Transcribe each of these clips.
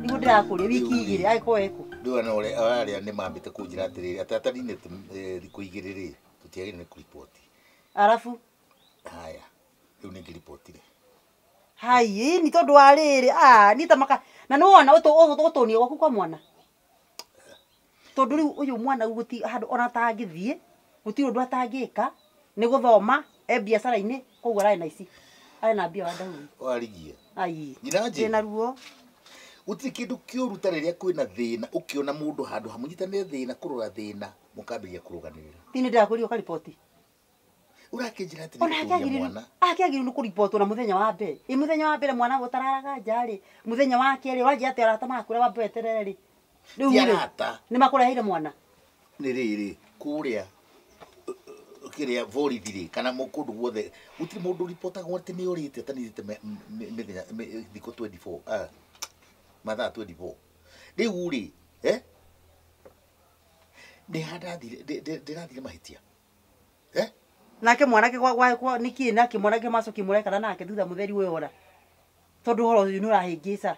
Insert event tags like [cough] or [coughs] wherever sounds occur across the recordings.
niguo ndirakuria wiki igiri agikwo eku riu ana aria ni mambite kunjira atiriri atatani e, thiku igiri ri tutiagire ni kuripoti arafu haya riu ningiripotire hai ni tondu wa riri a ni ta maka na ni wona utunia gwaku kwa mwana tondu riu uyu mwana guti handu ona atangithie guti undu atangika nä gå thoma e biacara-inä koguo ararä na ici arä na mbia wa ndauru warigie ai ndä na ruo gutirä kä ndå kä å ruta rä rä a kwä na thä na å kä ona må ndå handå hamå thä na kå rora thä na må kambä ria kå rå ganä rä ra tinä ndakå ri å mwana akä agä rä nä kå ribotwo na muthenya thenya wa mbere ä må wa mbere mwana gå tararaga njarä må thenya wa kerä wanjä atä arata maku rä wambeterere rä rä u mwana nä rä rä kiria borithire kana mukundu wothe gutire mundu ripotagwo ati ni urite atanirite mithenya thiku 24 ah mathaa 24 riu ri eh nä ha ndä rathire mahitia eh nake mwanake gwakwa nä kä nake mwanake macoki kana nake thutha mutheri wä ora tondu horo å yå nä å rahä ngä ca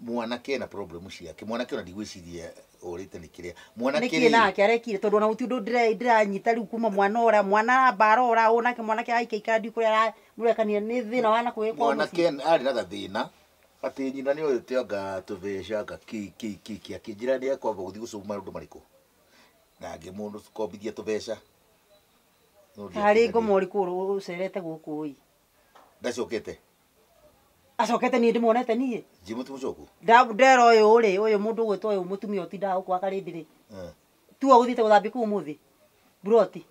mwanake na problem ciake mwanake ona ndigwä cirie urite ni kiria mwana kiri na arekire tondu ona uti ndu ndire ndiranyita riu kuma mwana ora mwana barora ke mwana ke aike ikandi kuria murekania ni thina wana kwa mwana ke ari na thina ati nyina ni tuvesha tuvecanga ki ki ki ki akijira ni akwamba guthi gusuma ndu mariko na ngi mundu kombithia tuvesha ari ngomori kuru ucerete guku i ndacokete acokete niä ndä muonete niä njä må tumå coku ndera å yå rä å yå må ndå å gwä two å yå må tumia å tindaga gå kwaka rä ndä rä tua gå thiäte gå thambia kuu må thä mburoti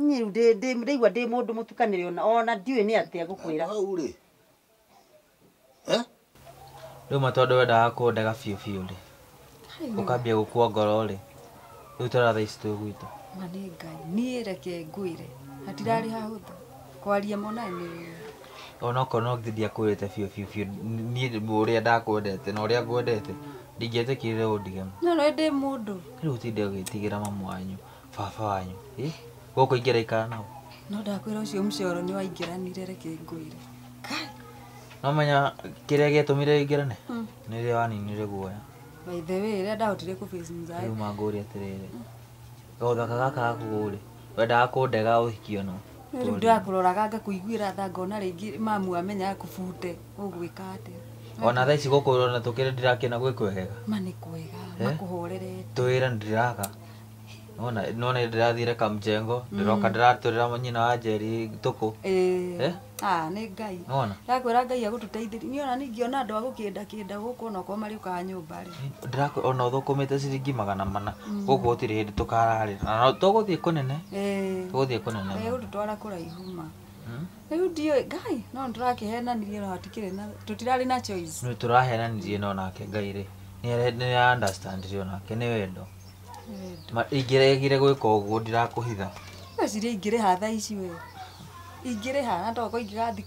niä rä u ndaigua ndä må ndå må tukanä re ona ndiå nä atä a gå kwä ra hau rä rä u matondå wendaga kå ndega biå biå rä å kambia gå kua ngoro rä rä u twara tha ici twä gwitå ma nä ngai niä reke ngwä re hatirarä hahå thä kwaria onakorwo no githi ndiakwĩrĩte biũ biũ biũ niĩ må rä a ndakwendete na å rä a ngwendete ndingä ete kä rä re å ndige no no ndä må ndå rä u tindä gä tigä ra mamå wanyu baba wanyu gåkå ingä raikara nao no ndakwä ra å cio må coro nä waingä ranire reke ngå ire no menya kä rä a gä atå mire ingä rane hmm. nä rä a waninire guoya maithe wä rä a ndahå tire kå rä u mangå rä atä rä rä gothaka gakagakå gå rä wendaga kå ndega å hikio no rä u ndä rakå ngakå iguä tha ngona rä ngä mamu amenya kå bute å gwä ka atä ona tha ici gå kå rora tå kä rä ndä na gwä kwehega ma nä kwega eh? makå horerete twä ra ndä raga nona ndirathire kamjengo mm. ndiroka ndiraturira nyina wa njeri tuku eh? ah, ni ngai ndakwä ra ngai agututeithiri ni ona nä ngĩona andå agåkĩnda kĩnda gũkå ona okorwo marä ũkaga nyå mba ona å thåkå ciringi magana mana mm. gå kå hindi tukararira na ndä tå kararä ra tågå thiä kå nene tågå twara kå raihuma hmm? rä u ndiå ngai no nä tå rakä henanirie no hatikirä na tå tirarä na nä ni rahenanirie no nake ngai rä nä arandandirie onake ni wendo ingä regäre gwä ka å guo ndirakå hitha ciria ingä rä hatha icio ingä rä hathakoo ingä gathi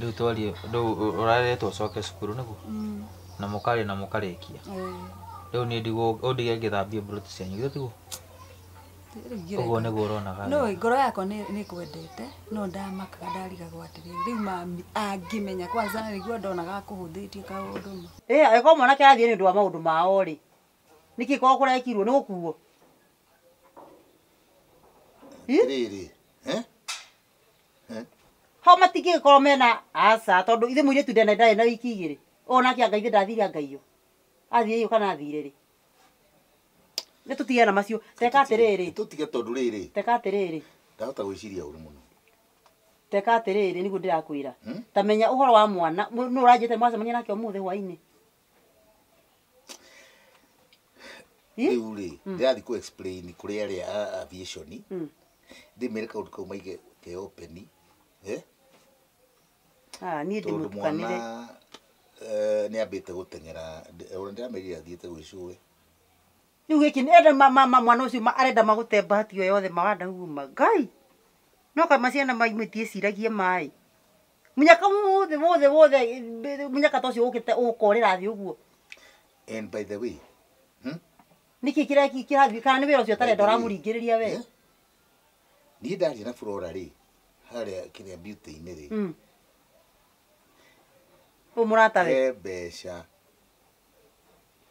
r u å rarrtwo å coke cukuru nä guo mm. na må karä na må karäkia r uå ndigengä thambie ri cianyugit tiguåguo näguo å ronaga ngoro yakwa nä kwendete no ndarigagwatär rä angä menya kwaananäguo ndonaga kå hå thä tie kaå ndåmangä korwo mwnake rathiä nä å ndå wa maå ndå ma orä nä kä gä korw kå rekirwo nä gå kuorä ho matigä gä korw mena aa tondå ithmå ir tundendä awki gä rä ynake gatndathir gaith kana thirtå tinmcttka tä rä äu ndä rakwä ra tamenya å horo wa mwana n å rante acemania nakemåthewain rä u rä ndärathiä kå kå rä a aviation hmm. ndä mä re kaå ndå kau maige ke open ah, tondå mwana eh, nä ambä te gå teng'era å rä ndä ramerire athiä te gwä cåe rä u gä mwana å cio arenda magå te mbahati yo yothe mawanda uma ngai no kama ciana maimä tie ciragie maä munyaka wothe wothe wothe munyaka ta å cio å kä te å guo and by the way niki kira kirathiä kana nä wä ra å cio tarenda å ramå ria we eh? niä ndaria na burora rä harä a kä rä a hmm. inä rä å må rata he mbeca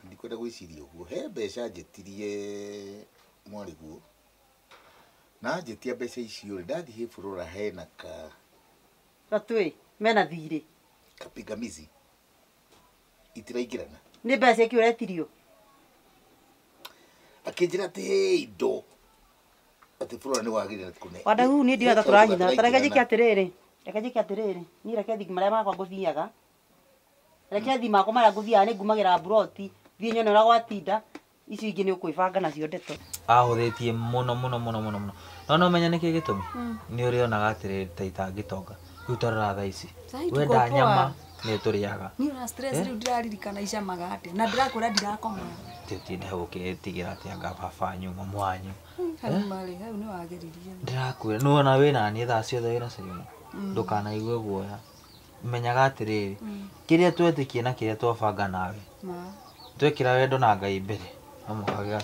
ndikwenda gwä ciria å guo he mbeca njetirie tirie na njetia mbeca icio rä ndathiä hä burora hena ka gatwä mena thirä kapingamizi itiraingä rana nä mbeca ikä å retirio akinjira atä hä indo atä bå rå ra nä wagä rä kå wandagu nä ndiratha tå ranyina tareke njä ke atä rä rä reke njä ke atä reke thigi marä a makwa ngå thiaga reke hmm. thi makwa marä a ngå thiaga nä ngumagä ra mburoti thiä nyone å rä gwatinda icio ingä nä å kwä banga nacio ndeto ahå thä tie må no må no må no menya nä kä gä tå mi hmm. nä å rä onaga atä rä ta itangä tonga rä u tarora thaa ici wenda nyama nä tå rä aga nä rä u ndä icamaga atä na ndä rakå ra ndirakoma tinde gå kä tigä ra atä anga baba nyuma mwanyu ndä rakwä ra nä wona wä naniä thaa ciothe wä na caimu hmm. ndå kanaigue guoya menyaga atä rä rä hmm. kä rä a twetä kie na kä rä a twabanga nawe twekä ra wendo na ngai mbere no mukagä ga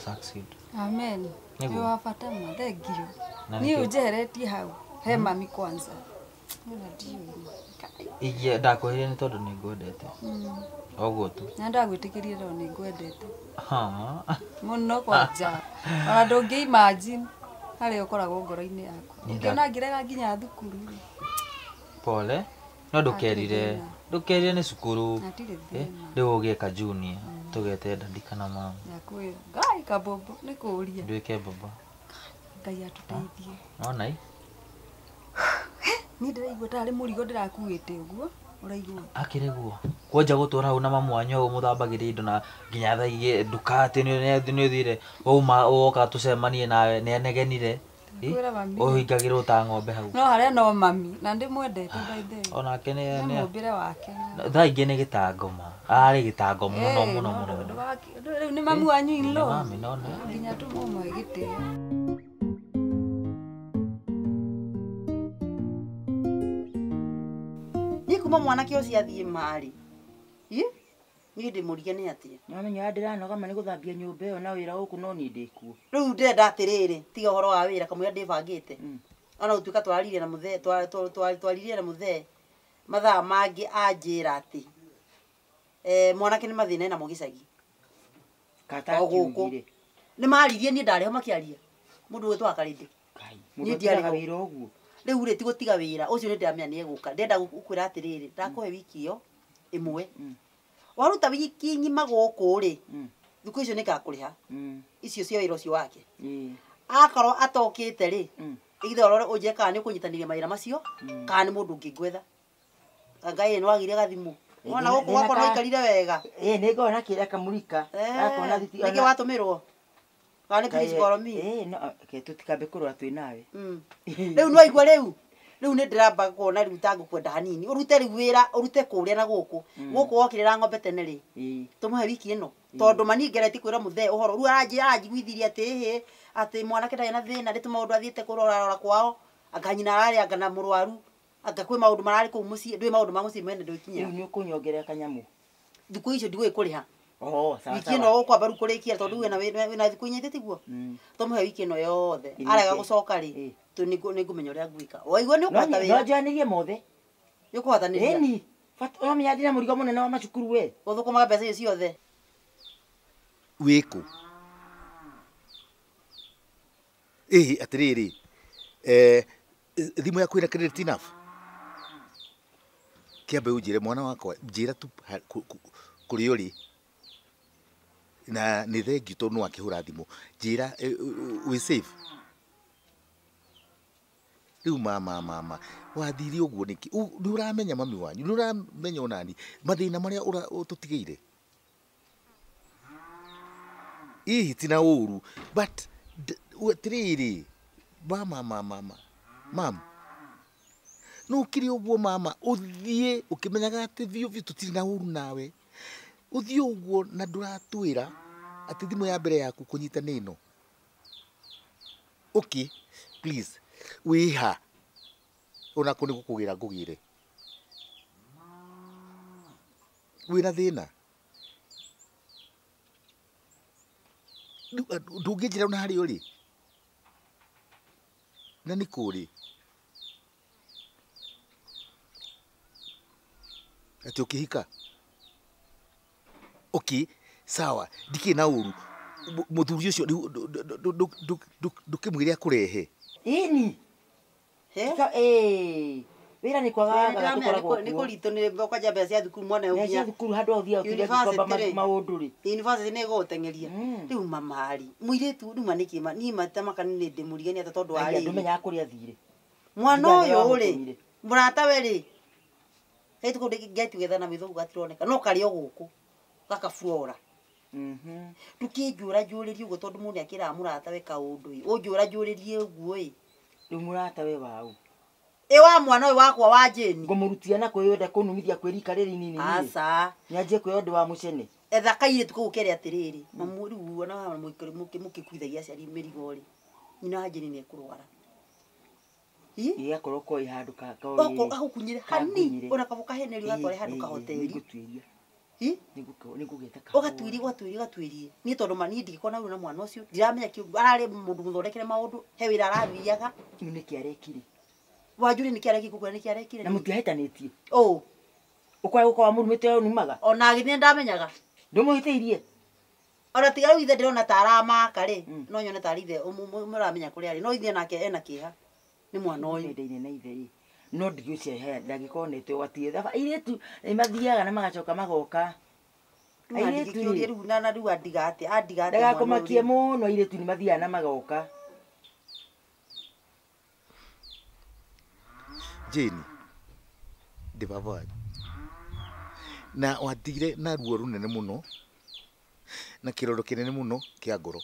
amen niä å njeheretie hau he hmm? mami kwanza ndiå ingia ndakwĩrire nĩ tondũ nĩ ngwendete oguo hmm. tu na ndagwĩtĩkĩrie tondũ nĩ ngwendete mũno kwanja ona ndũngĩimagine harĩa ũkoragwo ngoro-inĩ yaku ingĩona ngĩrega nginya thukuru pole no ndũkerire ndũkerire nĩ cukuru eh, rĩu ũgĩka junior hmm. tũgete dadi kana mama ngai kabobo nĩ kũria ndwĩke bobo ngai atũteithie onai ni ndiraigua tarä må rigo ndä rakuä te å guo rä guo kwanja gå tå ra hau na mamwanya å må thambagä rä indo na nginya thaiä nduka atä nä å thire wauma woka tå cemanie nawe nä anegenire å hingagä rwo ta ng'ombe hau no harä no mami na ndä mwendete onake nä mbä re wake thaa ingä nä gä tangoma arä gä tango må no må no må no rä u nä mami wanyu inlå nginya tå må mwegä omwanake å ciathiä maräniä ndämå rigmrä u ndenda atä rä rä tige å horwa wä ra kamwa ndbangä te hmm. onatuä ka ttwaririe na må the mathaa mangä anjä ra atä e, mwanake nä mathä na namg agiåå nä maririe nindarä ho makä ariaå ndå akaå riu ri tigutiga wira ucio ni ndiramenya ni eguka ndenda gukwira atiriri ndakuhe wiki iyo imwe mm. waruta wiki ng'ima guku ri mm. thiku icio ni ngakuriha mm. icio cia wira ucio wake akorwo atokite ri ithe rore unje kana ni ukunyitaniria mawira macio kana ni mundu ngingwetha ngai no agire gathimu wona guku gwakorwo ikarire wega ä nä ngona kä rä a kamurika eh, nä kä watå mä rwo kana please call me eh no ke tutikambe kurora twi nawe mm. [laughs] riu no igwa riu riu ni ndiramba kuona riu ta ngukwenda hanini urute riu wira urute kuria na guku mm. guku wokirira ng'ombe tene ri tumuhe wiki ino tondu mani ngereti kwira muthee uhoro riu aranji aranjiguithirie ati hi ati mwanake ndari na thina ritu maundu athiite kurorarora kwao akanyina ararianga na murwaru anga kwä maå ndå mararä kå u må ciä ndwä maå ndå ma må ciä mene ndå kinyä rä u nä å kå nyongerera kanyamu thikå icio ndigå ä kå rä ha oh sawa wiki no kwa baru kurikia tondu wina na thiku nyite to tomuhe wiki no yothe arega gucoka ri tu ni ngumenya uria ngwika waigua ni ukwata wira no janirie mothe ni ukuhataniria ni fatu menya ndina murigo munene wa macukuru we uthukumaga mbeca icio ciothe wiku ĩhi atĩrĩrĩ eh, thimũ yaku ĩna credit enough kĩambe ũnjĩre mwana wakwa njĩra tu kũrĩ ũrĩ na nä thengi tondå no akä hå ra thimå njä ra rä u mamamama wathire å guo nä å ramenya mami wanyu nä å ramenya å nani mathä na marä a tå tigä ire ihitina å ru tä rä rä mamamamama mam no å kirä å guo mama å thiä å kä menyaga atä biå biå tå tirä na å ru nawe uthi uguo na nduratwira ati thimu ya mbere yaku kunyita nino ino please wiha onako nä gå kå gä ra ngå gä re wä na thä na ndå ngä njä ra na harä o rä na nä kå rä atä å kä hika okay sawa ndirä na å ru må thuri å cio ndå kä mwä re akå ini wä ra nä kwaganä kå ritå nä thokanja mbea cia thukuru mwana cia thukuru handå athia maå ndå rä nä gåtengeria hmm. rä u mamari må irä tu ruma nä kä niä matamakanä nä ndä må rigani ata tondå warä menyaga kå rä athire mwana å yå rä må rata we rä ä tå ngä tugetha na mä thå gatironeka no karä o gå kå fuora mhm tukinjura njuririe uguo tondu mundu akira muratawe kaundu i unjura njuririe uguo i murata we wau ä wa mwana å wakwa wa njäni ngå må rutia na kwä kå numithia kwä rika rä rinini aca nä anjie kwä ondä wa må etha kairä tu kå gå kere atä rä rä mamu rä kuithagia aciari mä rigo rä nyina wa njäni nä ekå rwara igakorwo koä handå kagå kunyä re hanini ona kabå kahene rä å gatware handå kahoteri ugatwiri gatwiri gatwiri ni tondu mani ndingikona uyu na mwana ucio ndiramenya kiu arari mundu guthondekere maundu he wira araruiaga kiu ni kiarekire wanjuri ni kiareki kugura ni kiarekire na mutiahitanitie o ukwaya gukorwa murumite uyu numaga ona agithie ndamenyaga ndumuhitiirie ona tiga ithe ndirona ta aramaka ri hmm. no nyone tari ithe muramenya kuria ari no ithe nake ena kiha ni mwana uyu ndendaine na ithe ii no ndigå cia he ndangäkorwo nä twegwatie thaba nä mathiaga na magacoka magoka airĩtu na ndagakå makie må no tu nä mathiaga na magoka jani ndä babai na watigire na ruo må no na må no kä a ngoro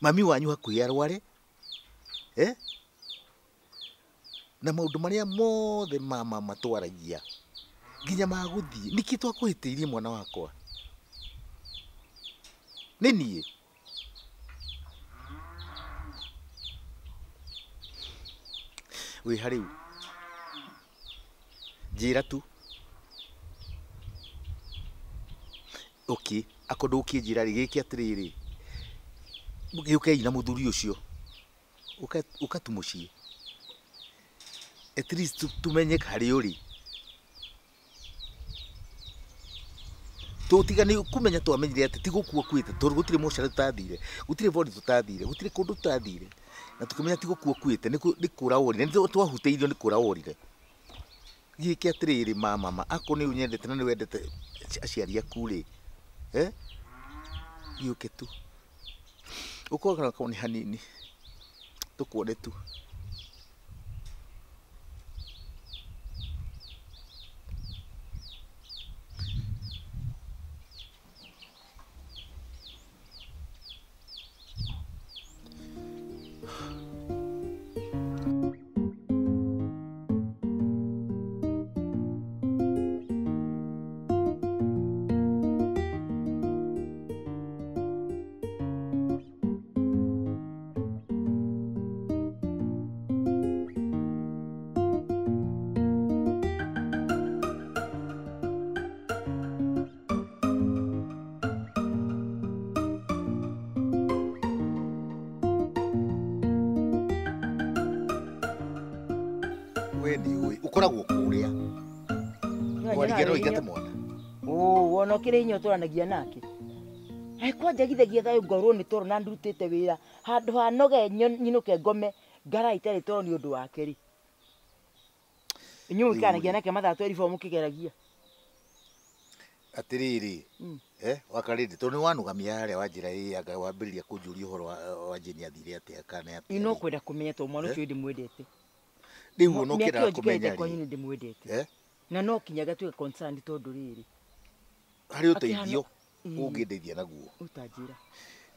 mami wanyu hakuhi arware eh na maundu maria mothe mama matwaragia nginya maguthii niki twakuhitiirie mwana wakwa nä niä wä ha u njä tu okay akondå å kä njä ra rä gä kä atä rä rä gä å kei na må thuri å cio å ciä at least tumenye harä å rä tåtigani kumenya twamenyire atä tigå kua kuä te gå tirä må cara tå tathire gå tirä bori kå ndå tå tathire na tå kä menya tigå kua kuä te nä kå ra worire nä twahutä irio nä kå ra worire gä å nyendete na nä wendete aciari aku rä gä å tu å koragana kanä hanini tå kuone tu no kä rä inya å tå ranagia nake gia thayo ngoro ni toro na ndutete wira handu ha noge nyinuke ngome ngara itari toro ni undu ndå wake rä inyuä kanagia nake mathaa tweribomå kä geragia atiriri rä hmm. rä wakarä ndä tondå nä wanugamia wa njä ra anga wambä rä ria kå wa jini athire atä a kana atä no kwenda kumenya to mwana å cio ndä mwendete rä u å no kä ra kå menya na no kinyaga tuä ke tondå rä harä å teithio å mm. ngä ndeithia naguo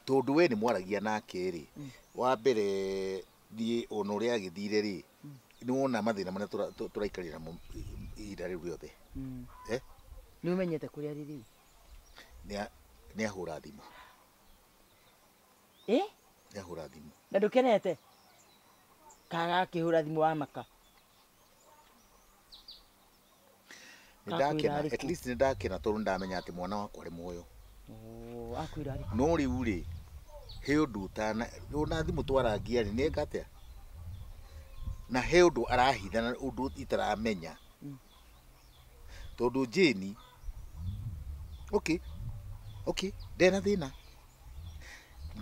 tondå we nä mwaragia nake-rä mm. wa mbere thiä ona å rä a agä thire rä nä wona mathä na marä a tå raikarä namo ihinda rä u rä othe nä å menyete kå rä a rä rä u nä ahå ra thimå nä ahå ra thimå na ndå kenete kaga akä hå ra thimå wa maka ndakena nä ndakena tondå nä ndamenya atä mwana wakwa arä muoyo no rä u rä he å ndå ũtana ona thimå twarangiarä nä ngatä na he å ndå arahithana å ndå itaramenya hmm. tondå jni okay okay ndena thä na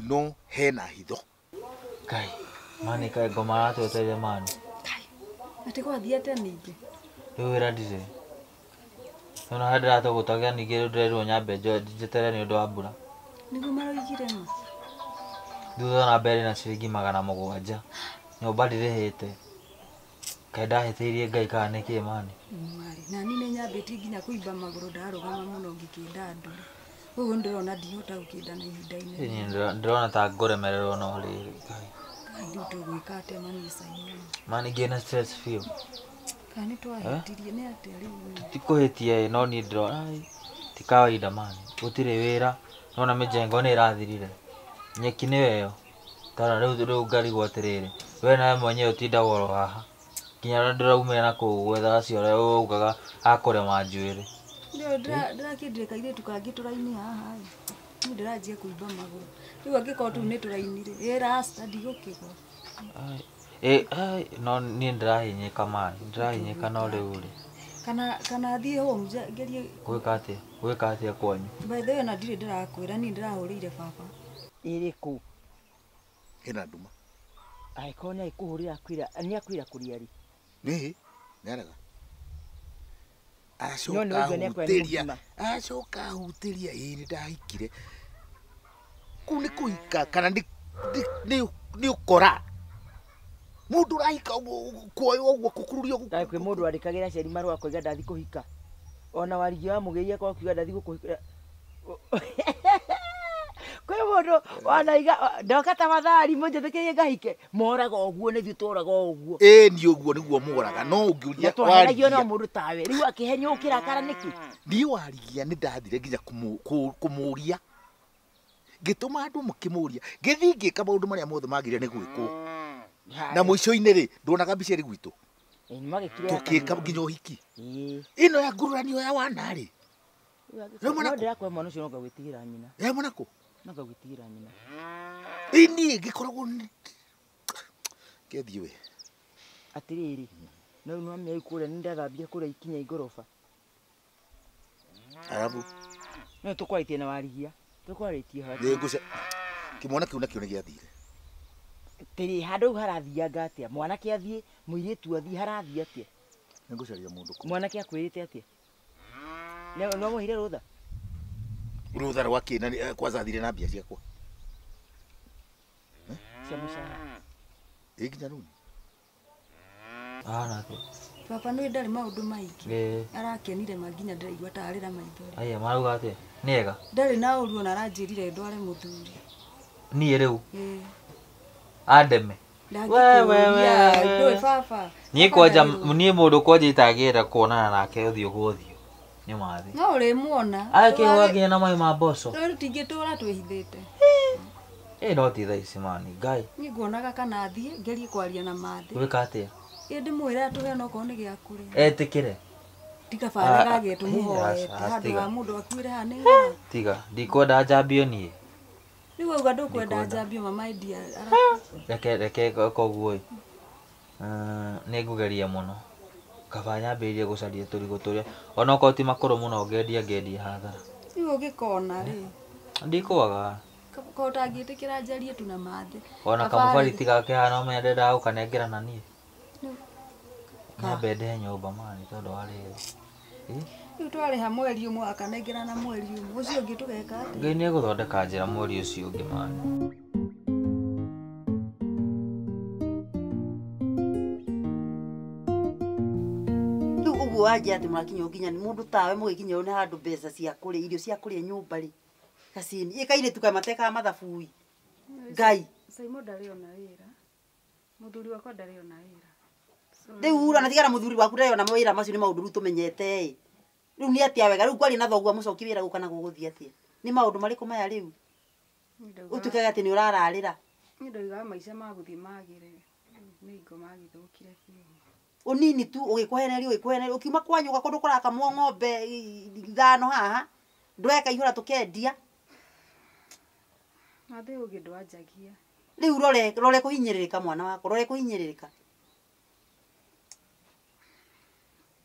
no hena hitho kai mani kai ngoma teire mani atä gwathiä ate ningä rä u wä no harä ndäratågåtagia ningä rä u ndä rerwo nyambe njetere nä å wa mbura niguo maroigire no thutha na mbere na ciringi magana må gwanja nyåmba ndirä hä ngai kana nä kä mani nani nä nyambä tie nginya kå imba magå rå ndarå må no ngä kä ndihota gå kä nda na ihinda-inä ndä rona ta ngå no rä rä rä u tå gwä ka atä manicainä mani ngä na biå kana nä twahätirie nä hä tie no niä ndä rona ti kawaida mani gå tirä wä ra nona mä njengo nä ä rathirire nyeki nä weyo tara rä u ngarigwo atä rä rä we nawe mwenyewe tinda haha nginya rä ndä na kå u gwethaga ciore å gaga akårema njuä rä ndä rakä kairä tu tå raini haha niä ndä ranjia kå imba magå rä u angä korwo tå u nä tå rainire ä ra eh, eh, no ni ndirahinyika ma ndirahinyika no riu ri kana kana thie home ngerie gwika atia gwika atia kwanyu by the way na ndirä ndärakwä ni ndärahå baba ä kå ä nduma agäkorwo nä agäkå hå rä nä akwä kå riari nä nä arega ria acoka ahutä ria ä nä ndahikire kå u nä kå hika kana nä å kora mundu raika kuoyo kuoywo ũguo kũkururio kwä må mundu arikagira ra marwa marå akoiga ndathi kuhika ona warigi wa må gä iria kwakiuga ndathi kuhika [laughs] kå mundu må ndå wanaiga ndoka ta mathari må njethä kä rie ngahike moraga å guo nä thiä tåraga å guo ä nä guo nä guo moraga no ngiuria ngä uria twaheragio no må ndå tawe rä u akä henio å kä rakara nä kä niä warigia ni ndathire nginya kå må ria ngä tå ma andå må ka maå ndå marä a mothe magä rä nä na ico inä rä ndonaga mbica rä gwitå tå kä ka nginya å hiki ä no ya ngururanio ya wanarä mwana kå ä niä ngä koragwo kethiä we atiriri na rä u nä kå rä a nä ndathambia kå rä a ikinya igoroba arabu no tå kwarä tie na warigia tå kwarä tie nä ngå kimwana kä u nakio nä gä athire tiri handå harathianga atä a mwanake athiä må irä athiä harathiä atä nä ngå mwanake akwä rä te atä no må hire rå tha rå tha rwakä na eh, kwacathire na mbia ciakwa eh? cia må cara ä nginya baba nä ndarä maå ndå maingä arakenire manginya ndäraigua tarä ra maithori marauga atä nä ega ndarä na å ru ona aranjä rire ndware må thuri niä rä u andeme niä kwanja niä må ndå kwanja itagä ra kuonana nake å thiå gå thiå nä mathi no å rä muona akä hå nginya na maä ma mboco tingä tå ra twä hithä te ä no ti tha ici mani ngai nä nguonaga kana thiä ngerie kwaria na mathä gwä ka atä a ä ndä mwä re atå he onokorwo nä gä akå rä etä kä re tiga bara tå ah, ah, må hoete handå wa må ndå akuä re hanä tiga ndikwenda njambio niä Rĩu auga ndũkwenda njambie mama endia. Reke reke koguo ĩ. Ah, Nĩngũgeria mũno. Kaba nyambĩrĩrie gũcaria tũrigũ tũrĩa ona okorwo ti makũrũ mũno ngendia ngendia hathara. Rĩu ũngĩkona rĩ. Eh, Ndikwaga. Korwo ũtangĩtĩkĩra njarie tu na mathe. Ona kamũbariti gake haha no mendendaga gũkanengera na niĩ. Nyambe ndehe nyũmba mani tondũ wa rĩera. Eh? rä twarä ha mweri å akanengera na mweri å mwe å cio ngai nä egå thondeka njä ra mweri å cio å ngä mana rä u å guo wanjä atä må rakinya nginya nä må ndå tawe må gä kinya å mbeca cia kå irio cia kå rä a nyå mba rä gacini kairä tu kamatekaga mathabui ngai caimo ndarä ona wä ra wakwa ndarä ona wä ra rä u urana tigana waku ndarä ona wä ra macio nä maå ndå rä u tå menyete rä u nä atä awega rä u ngwari na thogua må coki wä ragå kana gå gå thiä atä nä maå ndå marä kå maya rä u å uäkage atä nä å rararä raå nini t å gä kå heneå kå hee å kiuma kwanyå ka kå ndå krakamwo gombe thano haha ndwekaihåra tå kendiawrä u rore kå hinyä rä rä ka mwana wak rore kå hinyä rä rä ka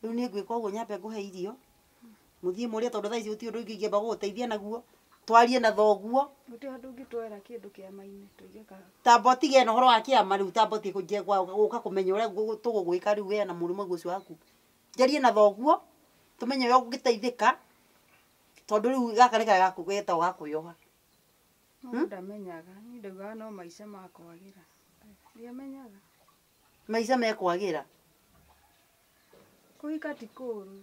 räu nä ngwä ka åguo nyambe ngå heirio muthie muria tondu thaici uti undu ingiingia baguteithia naguo twarie na thoguo guti andu ngitwera kindu kia ini tuige ka tamba utige na horo wa kia mari tamba utige kunjia gwa guka kumenya uria tugugwika riu we na murimu ucio waku jarie na thoguo tumenye yo ngiteithika tondu riu gaka nä kega getagwo gakwĩoha hmm? ndamenyaga ni ndaugaga no maisha makwagira ndiamenyaga maica maisha mekwagira ti tikuru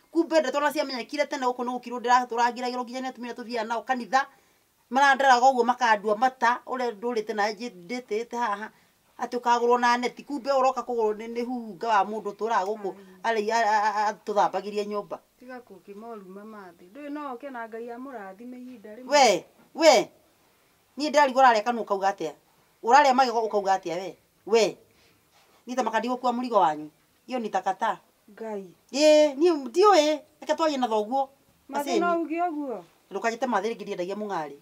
kumbe ndeto ciamenyekire tene gå kå nä gå kirwo ndä ragä ragä nginya nä atumia nao kanitha maranderaga å makandua mata å rä a na ndä haha atä å na neti kumbe å roka kå gå huhunga wa må ndå tå raga gå kå tiga kå moruma mathä ndå no oke na ngai amå rathime ihinda rä we we niä ndärarigwo å rarä a kauga atä a å rarä a we we nita makandigwo kua må rigo wanyu iyo nitakata ngai ä niä ti ä reke twarie na thoguo mathä guo ndå te mathä rä ngä ndiendagia må ng'arä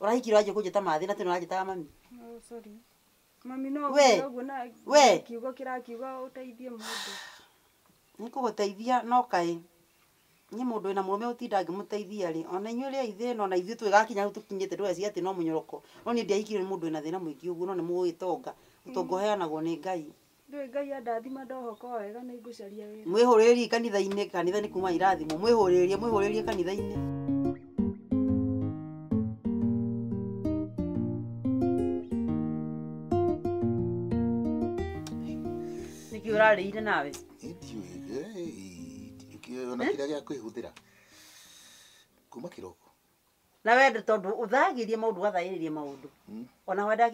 å rahikirwo anjä na tä no mami mami no no kai ni mundu na murume utinda ngimuteithia ri ona inyu ri ithe no na ithuĩ twigakinya ru tukinyite ndweci ati no munyoroko no ni ndiahikire mundu na thina muingi uguo no ni mũgũgĩtonga ũtonga ũheanagwo nĩ ngai ndio Ngai andathima ndohoko wega nĩ ngũcaria wĩra. Mwĩhũrĩrie kanitha-inĩ, kanitha nĩ kuma irathimo. Mwĩhũrĩrie, mwĩhũrĩrie kanitha-inĩ. Nĩkĩ ũrarĩire nawe? Ndiũĩ, ndiũĩ eh? kĩrĩa gĩa kwĩhũthĩra. Kuma kĩroko. na wend tondå å thagärie maå ndå wathaä rä rie maå ndå anaaoae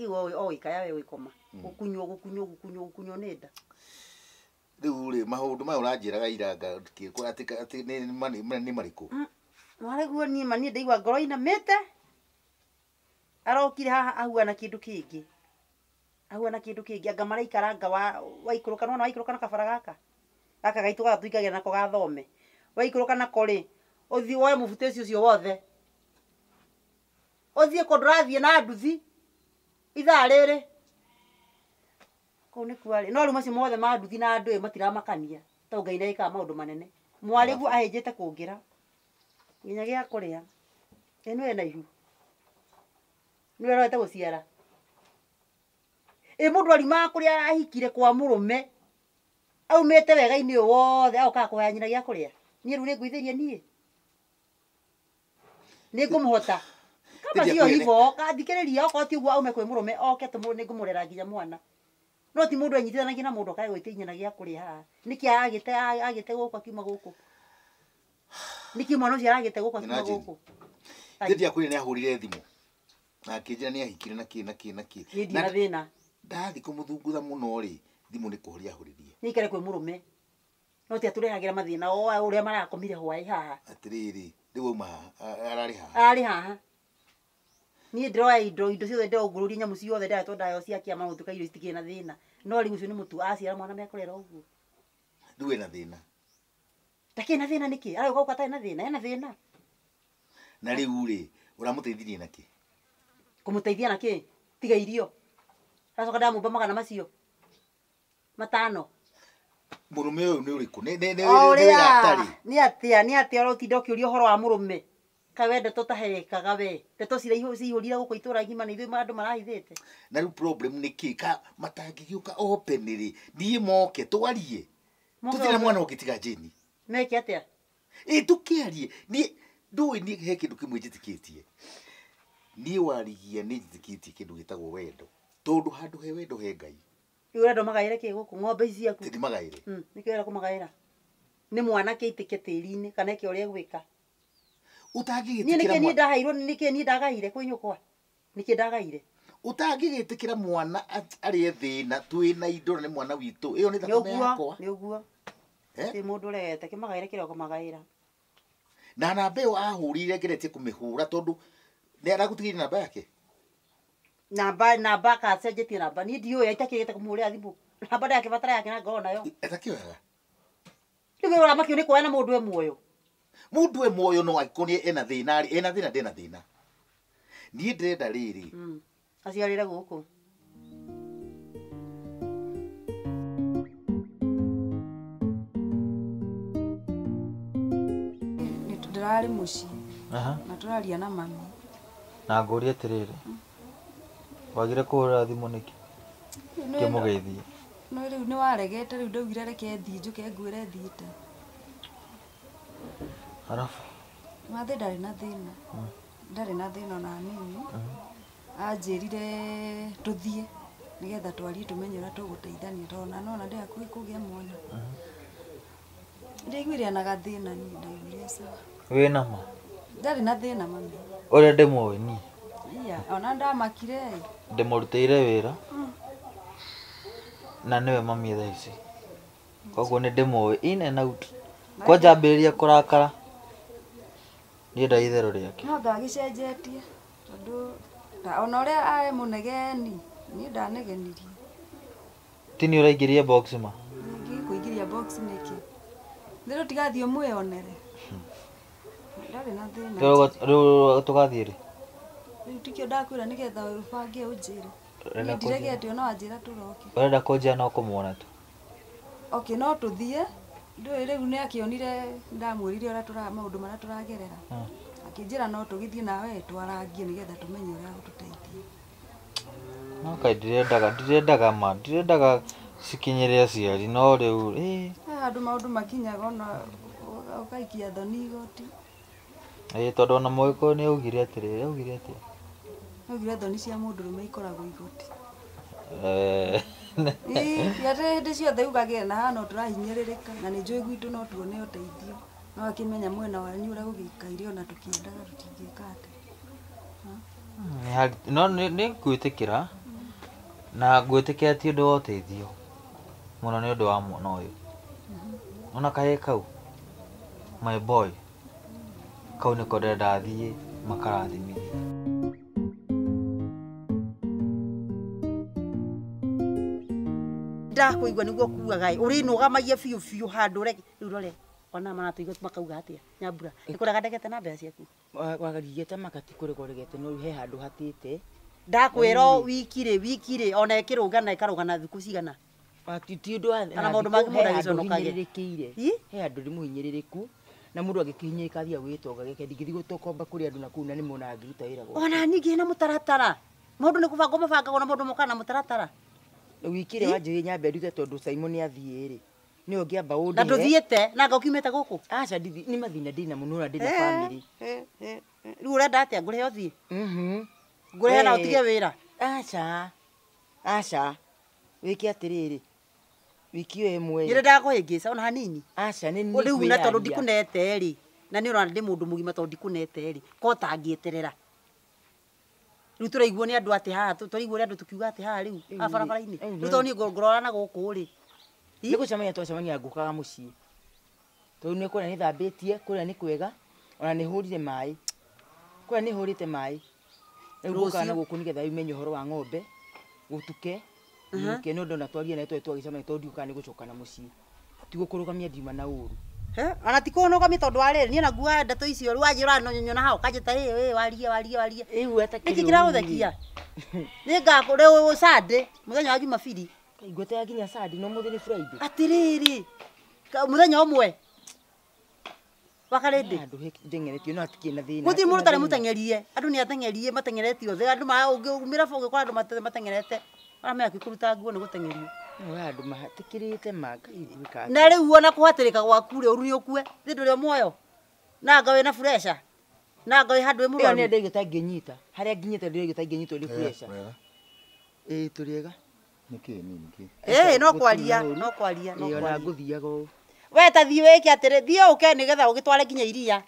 kåikåråkanaä åthi e må butacio cio wothe uthiä kå ndå na nduthi ithaa rä rä kå u no rä u macio mothe ma nduthi na andå ä matiramakania tondå ngai nä ä kaga manene mwarä guo kungira njä te kå ngä ra nginya gä a kå ena ihu nä eroete gå ciara ä må ndå arimaga arahikire kwa murume rå me aumä te wega-inä å wothe aåkaga kå nyina gä kuria nie rä ni nguithirie nie ni nä macio hivo kathikiriria okorwo ti uguo aume kwi murume oke tu ni ngumurera nginya mwana no ti mundu anyitithanagia na mundu akae gwitinya na giakuriha niki agite agite guku akiuma guku niki mwana ucio aragite guku akiuma guku ndiendia kwä nä ahå thimå na akä njä ra nä ahikire na kä na kä na kä nä thä na ndathi kå må thungutha må no rä thimå nä kå hå ahå rä rie nä ikare kwä no tä atå ra o å marakomire hwaä haha atä rä rä rä haha ararä haha niä ndiroya indo indo ciothe ndongå rå ria nyamå ciothe ndaretwo ndayo ciakia maå ndå kairo citigä na thä na no rä u cio nä må tu aciara mwana mekå rera å guo rä u ena thä na ndakä na thä na nä kä aragå kauka tarä na thä na ena thä na na rä u rä å ramå teithirie na kä kå må teithia na kä tiga irio aracoka ndamå mba magana macio matano må rå me å yå nä å rä kå nä atä a nä atä a å rotinda å kä å ria å horo wa må rå me kawe ndeto ta he kagawe ndeto cira ihu cihurira gå kå itå ra ngima nä ithuä andå marahithä te na ru problem ni ki ka matangä gä å ka openrä niä moke twarie tå thä na mwana å ngä tiga jeni meke atia e ä tå kä arie ndå ä he kindu ndå kä mwe njä tikä tie niä warigia nä njä tikä tie kä ndå wendo tondå handå he wendo he ngai rä u rendo magaä re kä gå kå ng'ombe iciaku tindimagaä re nä kä rera kå magaä ra nä mwanake ke tä ri kana kä å gwika utangĩgĩtĩkĩra niĩ ndaheirwo nĩkĩ niĩ ndagaire kwĩ nyũkwa nĩkĩ ndagaire utangĩgĩtĩkĩra mwana arĩe thĩna twĩ na indo nĩ mwana witũ ĩyo nĩ thakame yakwa nĩ ũguo eh? ti mũndũ ũrehete na ngeretie kũmĩhũra tondũ nĩ aragũtigĩire namba yake namba namba namba namba yake na ngorwo na e muoyo mundu e moyo no aikonie ena thina ri ena thina ndena thina niä ndirenda rä rä mm. aciarä ra gå kå nä ndärarä må na tå raria na mami na ngå ria atä rä rä wagire kå hå ra thimå nä kä må no rä u nä waregete rä u ndaugire reke thiä njå ke re mathä ndarä na thä hmm. na hmm. hmm. ndarä na thä na ona nini anjä rire tå thiä nä getha twarie tå menye å r tå gå teithania nannandär kåugmwna räaigurä anaga thä na wä nama ndarä na thä na maa å rä a ndä mä niä ona ndamakire ndä måruta ire wä ra na nä we mamä etha ici koguo nä ndämä n kwanjambä rä ria kå rakara niä nda itherå rä ake no ndagä cenjetie tondå ona å rä a aä må negeni niä ndanegenirie tini å raingä rie ma kå ingä ria nä kä nä rå tigathiä mwä onere hmm. ndarä na thä narä u tå gathiä rä rä u tikio ndakwä ra nä getha å bange å njä re nä ndiregete ona wanjä ra tå roke å renda kå njä ra no kå mwona tu okay no tå thiä nduä rä u nä akĩonire ndamwĩrire å maå ndå marĩa tũragerera akĩnjä ra no tå gä thiä nawe twarangie nä getha tå menye å rä a tå teithie nokai ndirendaga ndirendaga ma ndirendaga cikinyĩre aciari no rä u handå maå ndå makinyaga ona ũgaikia thoni igoti ĩĩ tondũ ona mũgĩkũyũ nĩ augire atĩrĩ augire atĩa augire thoni cia mũndũ rũme ikoragwo igoti Eh. [laughs] na hindi ciothe ugagira na hana turahinyiririka na nijo igwitu no tuone uteithio no akimenya mwena wa ni ura gugikaire ona tukiendaga tutingikate no ni ngwitikira na ngwitikira ti undu wa uteithio muno ni undu wa mwana uyu ona kahe kau my boy kau ni kodenda thii makarathimithia ndakuigua niguo kuaga urinugamagia biu biu handu rege riu rore ona maratuigua makauga atia nyambura nikuraga ndegete na mbea ciaku wagarigiete makati kurigwo rigete no he handu hatite ndakwira wiki ri wiki ri ona ikirungana ikarungana thiku cigana ti undu kana maundu mangi mundu agiconokagire he andu ri muhinyiririku na mundu agikihinyirika thia gwitoga gike ndingithi gutokomba kuri andu na kuu na ni mona ngiruta wira ona ningi na mutaratara maundu ni kubangwo mabangagwo na maundu mokaga na mutaratara wikire wanjuĩ nyambe ndute tondå caimo nä athiä rä nä å ngä amba å na ndå na nga å kiumä te gå kå mathina ndä namo nä å rä a ndä na bamä rä rä u a ngå å thiä ngå na utige wira wä acha wiki atiriri wä atä rä rä wiki yo ä mwe njä rä ona hanini acha ni ni u na ndikå nete na nä å ndi ndä må ndå må gima ko ndikå kotangä eterera riu turaigua ni andu ati haha turaigua ni andu tukiuga ati haha riu barabara ini riu tondu ni ngorora na guku ri ni gucemania twacemania ngukaga mucii tondu ni kuria ni thambitie kuria ni kwega ona ni hurire mai kuria ni hurite mai riu gukaga na guku nigetha imenye uhoro wa ng'ombe gutuke ke ni undu na twarie na twari twagicemania tondu ndiukaga ni gucoka na mucii tigå kå ndiuma na å ona ti kå någa mä tondå warä rä niä nangua ndatå icio rä u anjä ra nonyonyo naha kanjä ta ä waria nä kä kä ra gå thekia nä ngakå rä candä må thenya wa jumabiri ngwete yakinya candi no må thä nä friday atä rä rä må thenya å mwe wakarä ndä ndengeretio no atikä na thä må ndå tarä må tengerie andå nä atengerie matengeretie othe andå maå ngä umä ra å kora andå matengerete arä meakä kå ruta nguo nä gå tengerio andu mahatikirite mangaiguika na u ona kuhatirika gwaku rä uru ni ukue thi nduri muoyo na ngawi na furesha na ngawi handu imuru ni ndege ta nginyita haria nginyite ndege ta nginyito ni furesha ä tå rä ega ä no kwaria no kwaria ona ngå thiaga å we ta thiä wä ke atä rä thiä å ke nä getha å gä tware nginya iria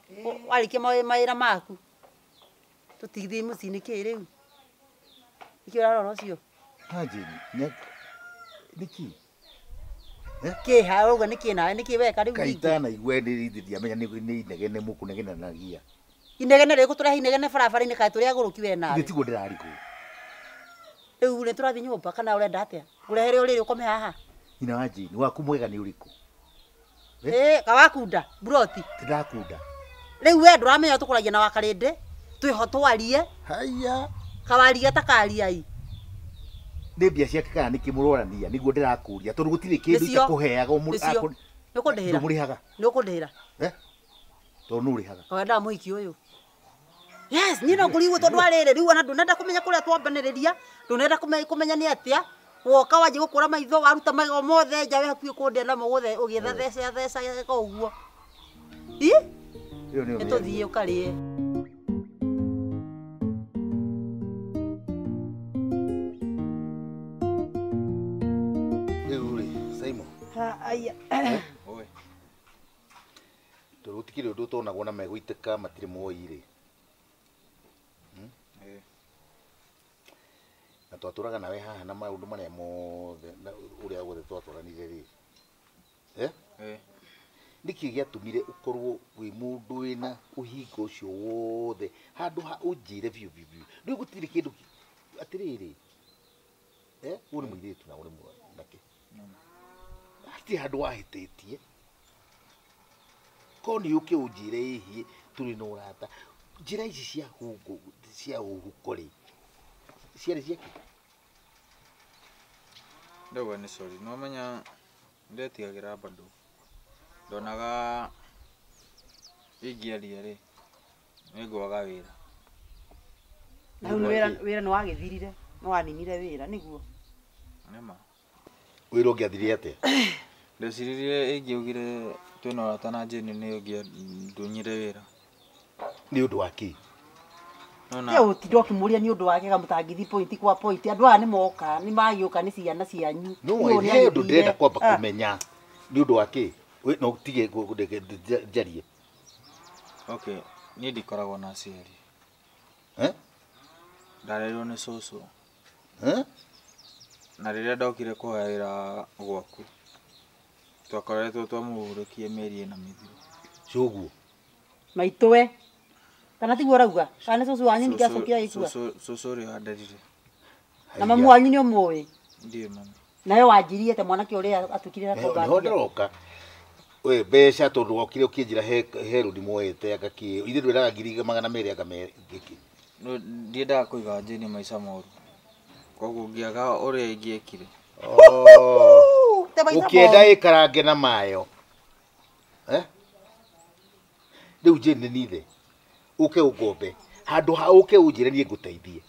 warä kia maä ra maku tå tigithä må ciinä kä rä u ikä å rarora å cio niki kä ha å guo nä kä nawe nä kä weka rä u kaitanaigua ndiamenya nä inegene må kå negenanagia inegene rä kå tå rehe inegene barabara-inä kaä tå rä agå rå ki we nawe tigå ndä rarikå rä u nä tå rathiä nyå mba kana å renda atä a ngå rehere å rä rä å kome haha nyina wa njini waku mwega nä å rä kå kawakunda buroti tidakunda rä u we ndå ramenya tå kå ragia na wakarä ndä twä ho twarie haya kawariga ta kariai nä mbia ciake kana nä kä må rorania nä guo ndä rakå ria tondå gå tirä kä ndå itakå heaga kå ndä hä må rä haga nä å kå ndä ra eh? tondå nä å rä haga wendaga må hiki å yå yes niä no ngå rigwo tondå warä rä rä u ona ndå nenda kå menya kå rä a twambanä rä ria ndå nenda kå menya nä atä a woka wanjä gå kå ra maitho waruta magego mothe we hakuä kå ndä namo å gä etha mm. thecathecaga å guo i nä tå thiä å karä e aya tondå gũtikirä å ndå tonagwo na megå itä ka matirĩ moirä hmm? na twatå raga nawe haha na marä a mothe å rä a wothe twatwaranire rä nä kä gä gäatũmire å korwo wä må ndå wä na å hinga å cio wothe handå ha å njä re biå biå biå rä u gå tirä kä ndå atä rä rä å nä må irä tu na å nä hatirä handå wahätä tie korwo nä å kä å njä ra ähiä tå rä na å rata njä ra ici cia hungo cia å huko rä ciarä ciakä ndauga nä cori no menya ndetigagä ra bado ndonaga ingäaria rä nä ngwaga wä ra na u wä ra nä wagä thirire nä waninire wä ra nä guo nä ma wä ra å ngä athirire atä [coughs] ndeciririe ingiugire twina urata na jeni ni ungia ndunyire wira ni undu wa ki nona yo a kimuria ni undu wake gamutangithi point kwa point andu aya ni moka ni magiuka ni ciana cianyu no he undu ndirenda kwamba kumenya ni undu wa ki no tige njarie okay ni ndikoragwo na aciari eh ndarerirwo ni cucu eh na riria ndokire kuhoera gwaku twakoretwo twamuhurĩkie meri ĩna mĩthiru cuguo maitũwe kana tiguo rauga kana nĩ cucu wanyu ningĩ ikua agĩkua cucu ũrĩa wanderire na mamu wanyu nĩ ũmũĩ ndiĩ mami nawe wanjiriete mwanake ũrĩa atuĩkire akombaho ndĩroka we mbeca tondũ wokire ũkĩnjĩra he rũni moete agaki ithe ndwĩraga ngiri magana merĩ anga gĩkĩ ndiendaga kũiga njĩni maica moru koguo ngĩaga ũrĩa oh å kä enda ä karange na mayo rä eh? riu njä nithe å ngombe handå ha å uke unjä re niä ngå teithie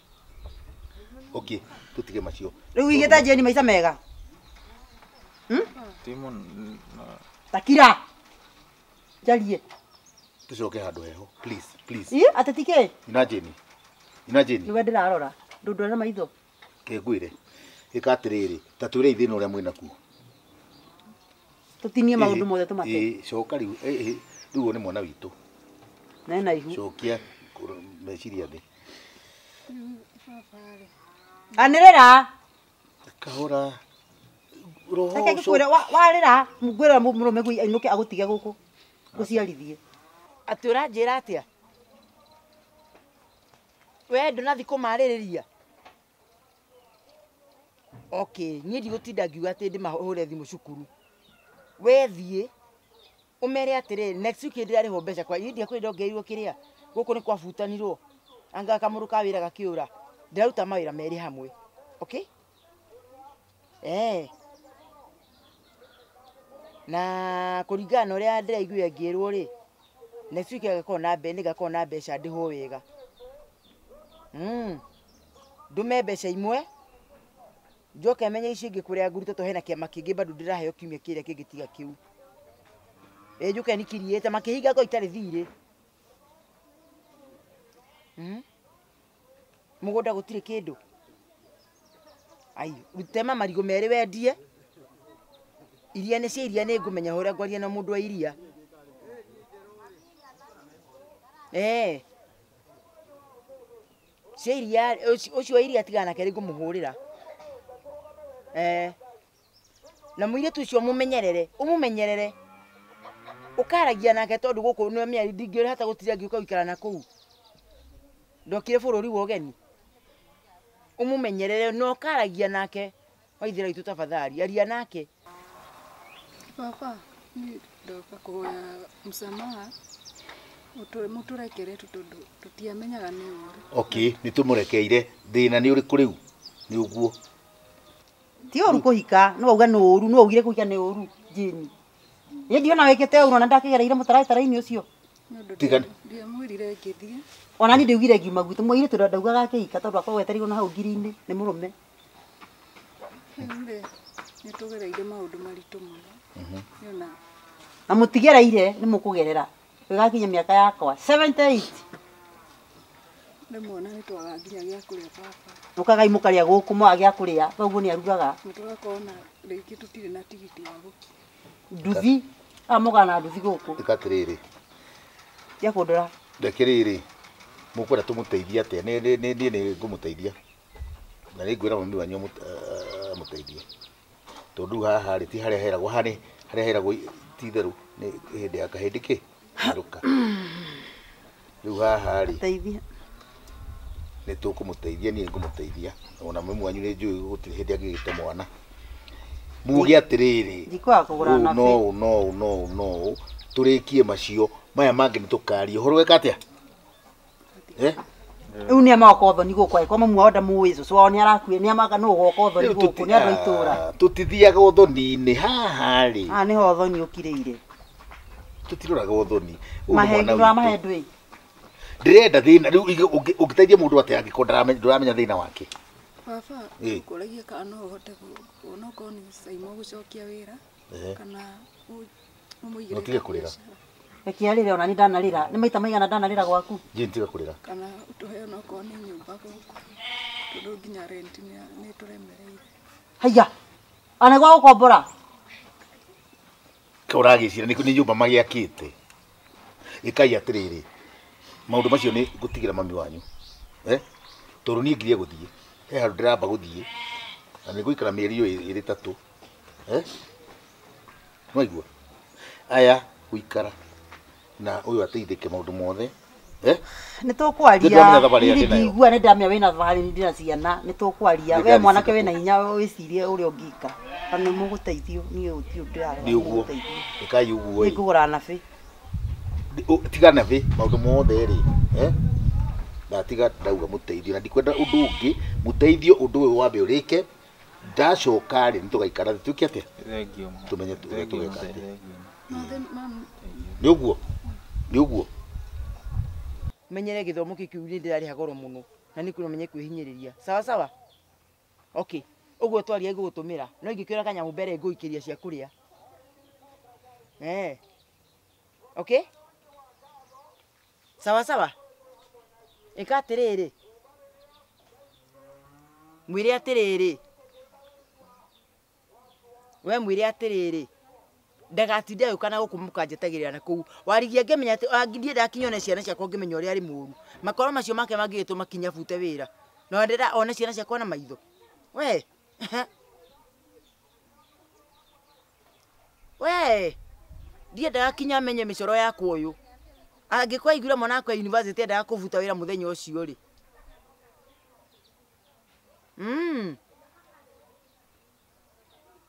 okay tå tige macio rä u igä te njeni maica mega hmm? takira njarie tå coke handå heho atetikä ina njeni ina njeni nä we ndä rarora ndå ndå na maitho kengwä re ä ka atä rä rä ta twä re ithä na å rä a mwä nakuo tutinie maundu mothe tumate coka riu riu ni mwana witu na ena ihu cokia meciria thi anirira kahora roho ucio warira ngwira murume gwi ainuke agutige guku guciarithie ati uranjira atia we ndunathi kumaririria okay niä ndigå tinda ngiuga atä ndä mahå re thimå cukuru wethiä å mere atä rä next week ndä rarä ho mbeca kwa india kwä ndongeirwo kä rä a gå kå nä kwabutanirwo anga kamå rå kawä raga kä å ra ndä raruta mawä ra merä hamwe okay? eh. na kå ringana na å rä a ndä raiguä ngä rwo rä next week gakorwo na nä gakorwo na mbeca ndä ho wega hmm. ndå me mbeca imwe njoke menye icio ingä kå rä a ngurutwo to hena kä ama kä ngä bado ndä raheo kiumia kä rä a kä ngä tiga kä u ä ni nikiriä te makä hinga ngo itarä thirä hmm? må gå nda gå tirä kä ndå ai rutema marigå merä wendie iria nä cia iria nä ngå menya hå rä a ngwaria na må ndå wa iria cia iria å cio wa iria tiganake rä ngå må hå rä ra Eh. na tu cio mumenyerere umumenyerere ukaragia nake tondu guku ni miari ndingiuri hata gutiria ngiuka uikara na kuu ndokire bururi wa ugeni umumenyerere no karagia nake waithira itu tafadhali aria nake baba ndoka kuhoya msamaha muturekere tondu tutiamenyaga ni uri okay nitumurekeire thina ni uri kuriu ni uguo ti å ru kå hika nä wauga nä å ru nä waugire kå hika nä å ru njini ä ndiona wä kä te å ru ona ndakä gereire må taratara-inä å cio tigana ndiamwärire ngä thiä ona ni ndiugire ngiuma gwitå mwaire tå ndaugaga akä hika tondå akorwo wetereirwo na hau ngiri-inä nä må rå me na må tigereire nä må kå gerera wä gakinya mä aka yakwa rimwe na nitwagaga nginya gä kuria baba a mukaria guku mwaga gä kuria baguo nä arugaga tugakorwo na rĩngĩ tũtirĩ na tigiti wa gũki nduthi amugana ah, rä rä ikatiriri ya kundora ndekiriri mukwenda tumuteithie atia ni ni ni ni ngumuteithia na ni ngwira mami wanyu amuteithie tondu haha rĩ ti harĩa heragwo harĩ a heragwo ti theru nĩ hĩndĩ ya kahĩndĩ kĩ ruka [clears throat] rĩu haha rĩ nä tå kå må teithia niä ngå må teithia ona mä mwanyu nä njå gå tirä hä ndä angä gä te mwana muge atä rä rä no no no no tå rä kie macio maya mangä nä tå karia å horo weka atä eh? a rä u nä amagoka thoni gå kå angä mamu aonda må ä cå wao nä arakuä nä no goka thoni gå kå nä andå itå ra tå tithiaga å thoni-inä haharä ah, nä ho thoni å kirä ire tå tiroraga å thoni mahendå ä ndirenda thina riu ungiteithia mundu atia angiko nduramenya thina wake baba ngũragia kana no ũhote kuona okorwo nĩ caima ũgũcokia wĩra kana ũmũigĩre ũtige kũrĩra reke arĩre ona nĩ ndanarĩra nĩ maita maigana ndanarĩra gwaku njini tiga kũrĩra kana ũtũhe ona okorwo nyumba nyũmba gũkũ tondũ nginya renti nĩ tũremereire haiya ona gwa gũkombora ũragĩcira nĩ nyũmba magĩakĩte ĩkai atĩrĩrĩ maundu macio ni ngutigä mami wanyu eh? tondå niä ngirie gå thiä he handå ndä ramba gå thiä na nä ngå ikara mä eri ä rä tatå eh? aya gå ikara na å yå ateithä ke maå ndå mothe nä tå kwariandigua nä ndamä a wä na thabarä ciana nä tå kwaria we mwanake wä hinya wä cirie å rä a å ngika na nä må gå teithio niä å ti å ndä raå guo ä tigana vi maundu mothe ri eh ndatiga ndauga muteithio na ndikwenda undu ungi muteithio undu uyu wambe urike ndacoka ri nitugaikara thi tuike atia tumenye tugeka ni uguo ni uguo menyere githomo kiu ni ndirari hagoro muno na ni kuna menye kwihinyiriria sawa sawa okay uguo twaria igugutumira no ingikiura kanyamu mbere nguikiria cia kuria eh okay sawa sawa eka atiriri mwire atiriri we mwire atiriri ndagatinde agä kana gå muka mũkanjetagä rä ra na kå u warigia ngä menya atä ndiä ndakinyone ciana ciakwa ngä menya å rä arä må ru makoro macio make mangä gä tå makinya bute wä ra na one ciana ciakwa na maitho we [laughs] we ndiendaga kinya menye mä coro yakwa å yå angĩkorwo aiguire mwana kwa university endaga kuvuta wira mũthenya ucio ri mm.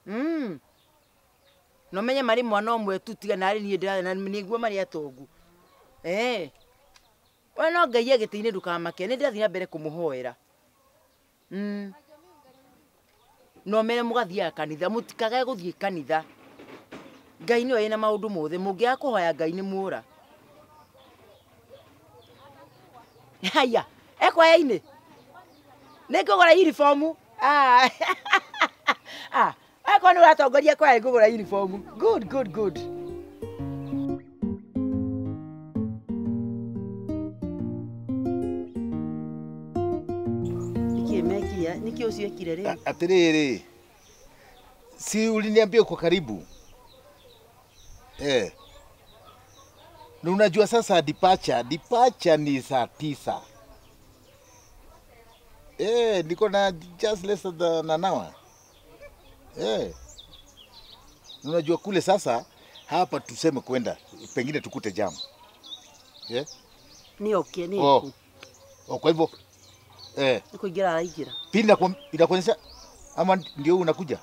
mm. no menye mari mwana ũmwe tu ndira na ni nĩguo mari atungu eh we no ngai agĩtĩ-inĩ ndũkamake nĩ ndĩrathiĩ na mbere kumuhoera mm. no mere mugathia kanitha mutikage guthie kanitha ngai nĩyo ĩna maũndũ mothe mũngĩaga kũhoya ngai nĩ mũra haya ekwa yaini nikugura uniform ah [laughs] ah ekwa watongoria kwa ngugura uniform good good good nikimekia niki usiekire leo atiriri si uliniambia uko karibu eh na unajua sasa departure, departure ni saa tisa. Eh, niko na just less than an hour. Eh. Unajua kule sasa hapa tuseme kwenda pengine tukute jam. Eh? Yeah. Ni okay, ni oh. Oh, kwa hivyo eh. Niko gira la gira. anaingira. kwa inakuonyesha ama ndio unakuja?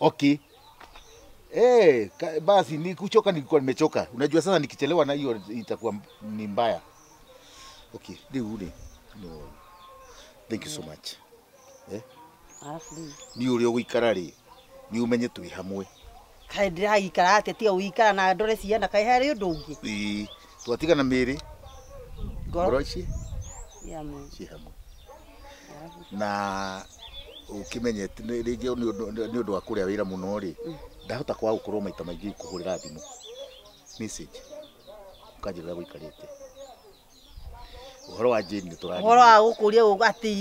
Okay. Eh, hey, basi ni kuchoka nilikuwa nimechoka. Unajua sasa nikichelewa na hiyo itakuwa ni mbaya. Okay, uni. No. Thank you so much. Eh? Alafu ni uri uikara ri. Ni umenye twi hamwe. Kae ikara ate tia uikara na ndore ciana kae hari undu ungi. Ii, twatiga na miri. Ya mu. Ci hamu. Na ukimenyete rĩngĩ ndu ndu wa kũrĩa wĩra mũno ndahota kwaga gukorwo maita maingi kuhurira thimu message ukanjirira guikarite uhoro wa jeni nä tå ra horo wa gå kå ria atä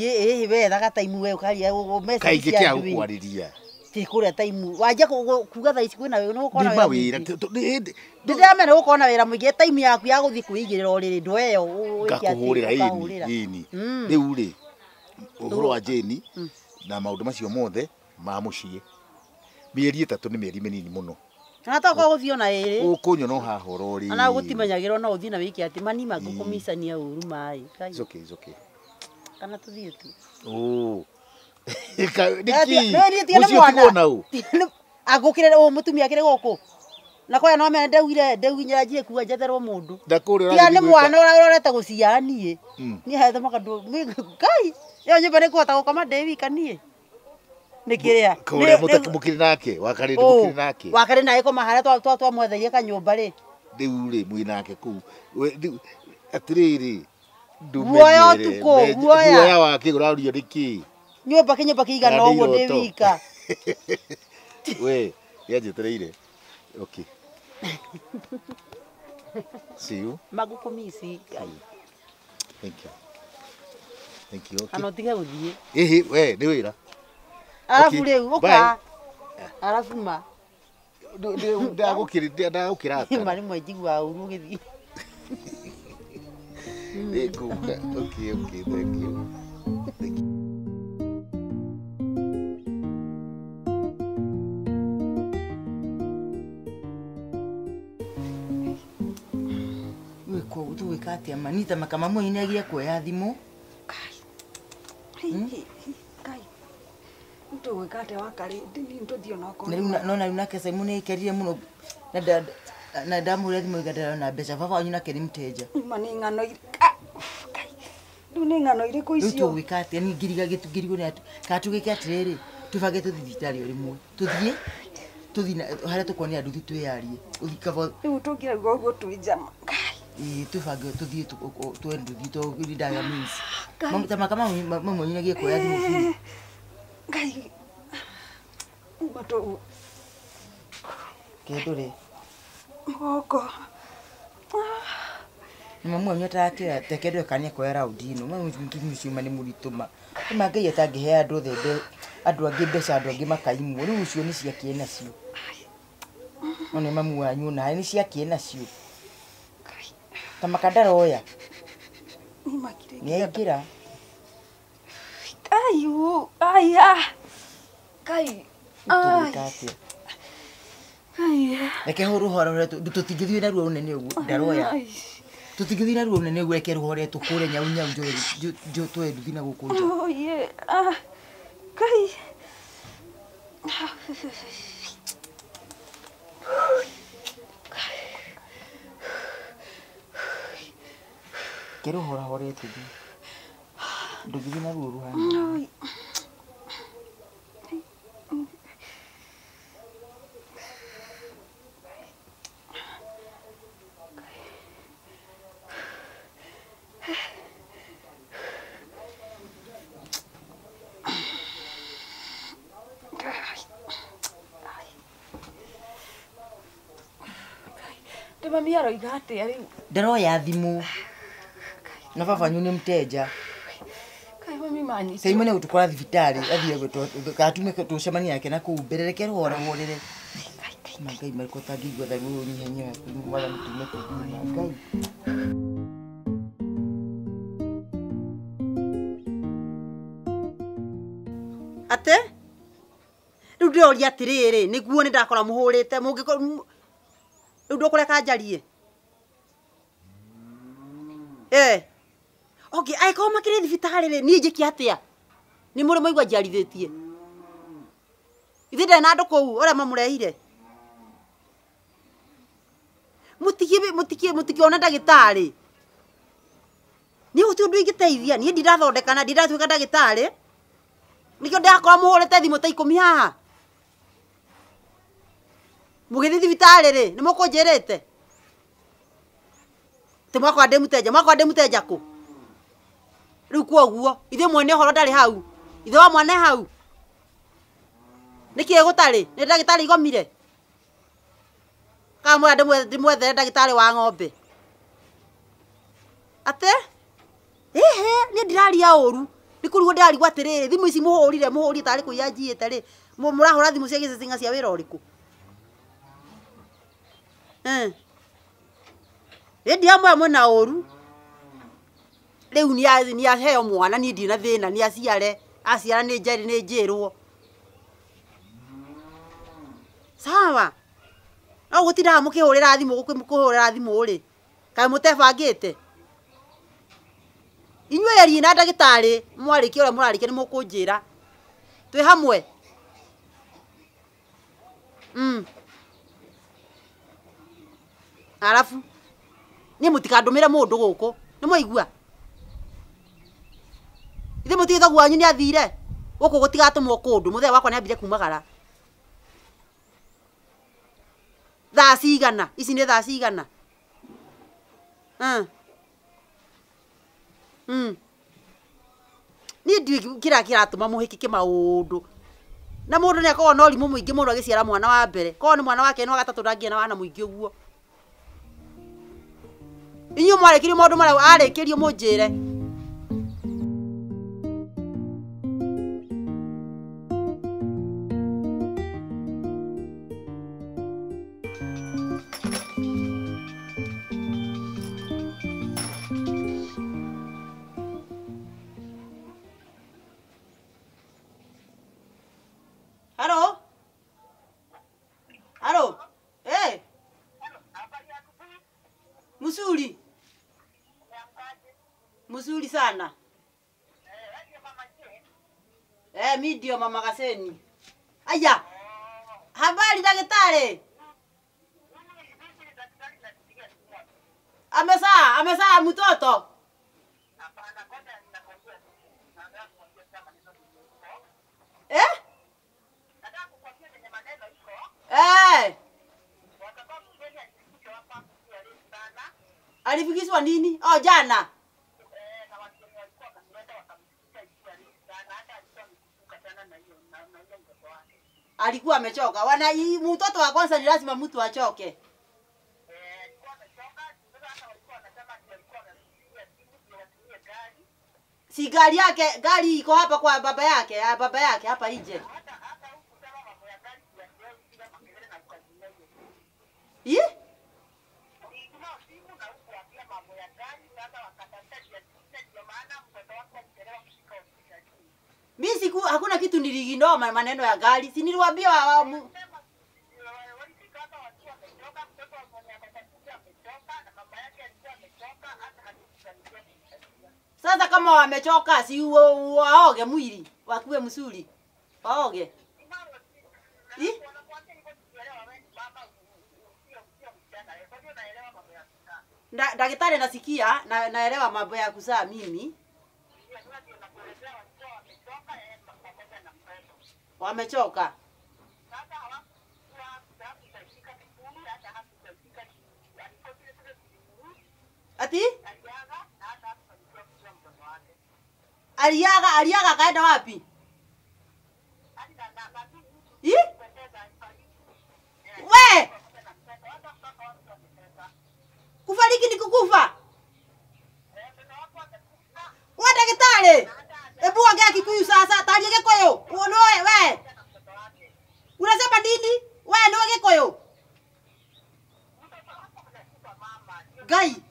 ä we ukaria karia kaingä kä a gå kwarä tikå ria taimu wanjia kuga thaa kwina we no nä gå korwo na ndi ra ndä ndäramena gå korwo na taimu yaku ya guthi kuigirira kwä igä eyo ngakå hå ini ra ni rä u rä wa jeni mm. na maå macio mothe ma må mieri itatu ni mieri minini muno na tokorwo gå thiä ona ä rä å kå nyona å ona gå timenyagä ra ona å thiä na wä kä atä manima ngå kå micania å ru maä kana tu må ciä tigwo na ũ agå kä re gå na kwaya no mena ndauire ndauinyira njire ni mwana uria urete guciania ni hmm. hethe makandu ngai yo nyumba gukoma nä kä rä a må kä rä nake wakarä oh, må nake wakarä naä koma harä a twamwetherie kanyå mba rä rä u rä mwä nake kå u rä rä ruoya å ruoya wake å rario nä kä nyå mba kä nyå mba kä igana å guo ndä wika [laughs] we nä anjä tä magå kå mici ngai anotige gå thiä ähä we nä wä ra arabu rä u å ka arabu ma ndagå kä rama rä mwe njiguaga uru å gä thiä nä ngåka thank you tå gwä ka atä a manita makama må inä agire kuoya thimå mtu gwika atä wakari ndini ntå thiä onakornona rä u nake simon aikarire må no na ndamå re thimå igatherero na mbeca baba wanyu nake nä mteja ma nä ng'ano rä u nä ng'ano irä kå icio tå gwä ka atä ni ngirigagätungirigå nä kana tå gä ke atä rä tå bange tå thibitarä o rä mwe tå thiä tå thi harä a tå kuonä anduthi twä yarie rä u tå ngä å guo twä njama tå bange tå thiä twenduthi tå ndaga tamaka mamwe thimå biu eh, aikndårnä mamuanyu tkendåeka näakoya ä nocima nä må ritå ma ä mangeia tangä hea andå thembe andå angä mbeca andå angä makaimwo rä u cio nä ciakä e nacio onä mamuanyu na nä ciakä e nacio ta makandaroyanä ainkä ra Ayu, aya. Kai. Reke hå rå tå tingä thiä naruo å nene å guo ndaroya tå tingä thiä naruo å nene å guo reke rå hore tå kå re nyau nyau njå twe na gå kå nja kä rå hora tå thiä ndũgĩthiĩ na ruo ruhana mami aroiga atä a rä u ndaroya thimå na baba nyu nä mtenja mani sai mune kuti kwa thibitarĩ athiĩ gatume tũcemani yake na kũu mbere reke rwora worere mangai marĩkũ tangĩigua thagu nyihanyia wala mũtume kũgima ngai atĩ rĩu ndĩroria atĩrĩrĩ nĩguo nĩ ndakora mũhũrĩte mũngĩkorwo rĩu ndũkũreka njarie ĩĩ mm. eh. okay aikorwo makire thibitarä rä niä njä ke atä a nä må rä maigua njarithä tie ithä ndarä na andå kå u å rä a mamå rehire må tikä ona ndagä tarä niä gå ti å ndå ingä teithia niä ndirathondekana ndiratuä ka ndagä tarä nä kä o må hå rä thimå ta ikå mi haha må gä thiä thibitarä rä nä kå njä rä te tä mwakwa ndä mwakwa ndä må riu kwa guo ithe mwene horo ndari hau ithe wa mwana e hau niki egutari ni ndagitari igomire kamwira ndimwethere ndagitari wa ng'ombe ate ehe ni ndiraria uru nikurigwo ndirarigwo atiriri thimu ici muhurire muhurire tari kuiya njiite ri murahura thimu cia gicicing'a cia wira uriku ri ndiamwe mwena uru rä u näaheo mwananindi na thä na näacie aciara nä jr nä njä rwo a noågå tinaha må kä hå rä ra thimååk hå rä ra thimå rä kana må tebangä te inyu ari na ndagä tarä mwarä kie å rä a må rarä kia nä må kå njä ra twä hamwe mm. arabu niä må tikandå mä re må ndå gå kå nä maigua ithe må thogu wanyu nä athire gå kå gå tigatå mwo kå ndå må wakwa nä ambire kumagara thaa cigana ici nä thaa cigana hmm. niä ndiä kä rä a kä ratå ma må hä ki kä maå ndå na må ndå nä akoragwo na å rimå må ingä må ndå agä ciara mwana wa mbere korwo nä mwana wake ni wagatatå ndangia na wana må ingä å guo inyuä mara kä rio maå må njä re pamakasin. kwanza ni lazima mtu achoke. Si gari yake, gari iko hapa kwa baba yake, ya ah, baba yake hapa nje. Ii? siku hakuna kitu niliginoma maneno ya gari. Si niliwaambia wa, wa, sasa kama wamechoka, si waoge mwili, wakuwe msuri, waoge daktari nasikia na, naelewa mambo ya kuzaa mimi wamechoka Ati? Aliaga, aliaga akaenda wapi? Ii? We! Kufariki ni kukufa. We daktari. Ebu ongea Kikuyu sasa, taria Gikuyu. Unoe we. Unasema nini? We ndio Gikuyu. Gai.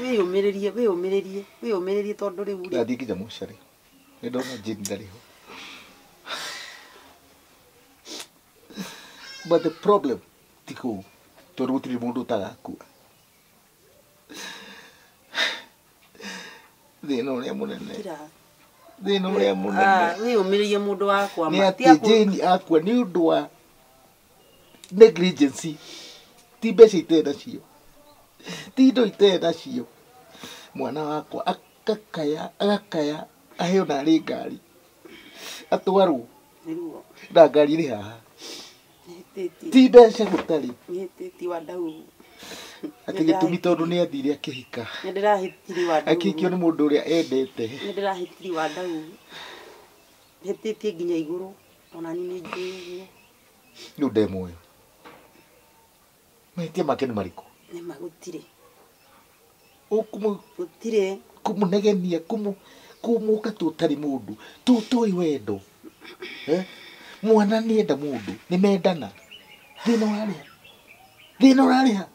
weyũmĩrĩrie wĩyũmĩrĩrie ndũmĩrĩri tondũ rĩu rĩ ndinginya mũcari nĩ ndona jini ndarĩ ho but the problem ti kũu tondũ gũtirĩ mũndũ ũtagakua thĩna ũrĩa mũnene thĩna ũrĩa mũnene ah, wĩyũmĩrĩrie mũndũ wakwa nĩ atĩ jini akua nĩ ũndũ wa negligence ti mbeca itarĩ nacio ti indo itarĩ nacio mwana wakwa agakaya agakaya aheo narä ngari atwarwo na ngari rä haha ti mbeca gå tarä atä gä tå mi tondå nä athire akä hika akä hikio nä må ndå å rä a endete nä ndä rahätiri wa ndau hä mahä tia make nä marä kå å kå kumunegemia kumu kumuka tutari mundu tutui wendo eh? mwana nienda mundu nimendana thina wariha thina ha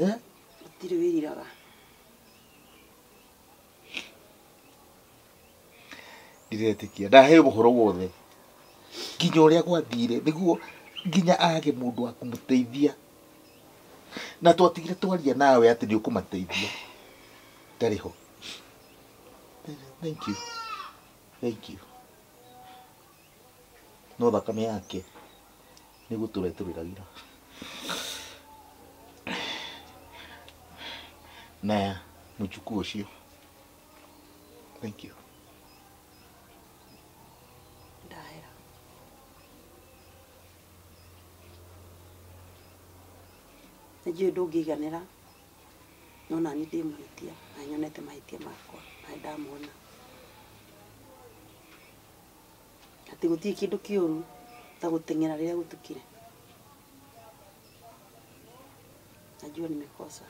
eh? gutiri wiriraga ndiretikia ndahe horo wothe nginya uria gwathire niguo nginya age mundu wa na twatigire twaria nawe atä nä å kå mateithia ndarä ho thank you thank you no thakame yake nä gå tå retå rä ragira na må cukuu å cio thank you njä iganä ra no nani ndä må hä tia na nyonete mahä makwa na ndamuona atä gå tiä kä ndå kä å ru ta gå teng'era rä rä a gå tukire najua nimekosa